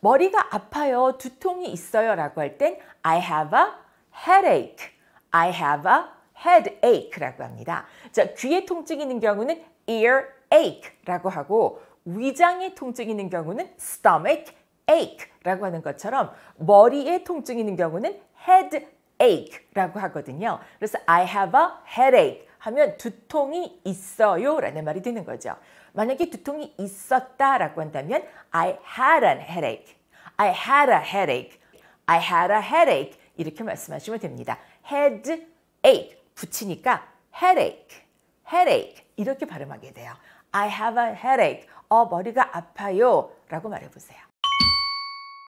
머리가 아파요. 두통이 있어요. 라고 할 땐 I have a headache. I have a headache라고 합니다. 자, 귀에 통증이 있는 경우는 earache라고 하고 위장에 통증이 있는 경우는 stomach ache라고 하는 것처럼 머리에 통증이 있는 경우는 headache라고 하거든요. 그래서 I have a headache. 하면 두통이 있어요 라는 말이 되는 거죠. 만약에 두통이 있었다 라고 한다면 I had an headache. I had a headache. I had a headache. 이렇게 말씀하시면 됩니다. head ache 붙이니까 headache. headache 이렇게 발음하게 돼요. I have a headache. 어 머리가 아파요 라고 말해보세요.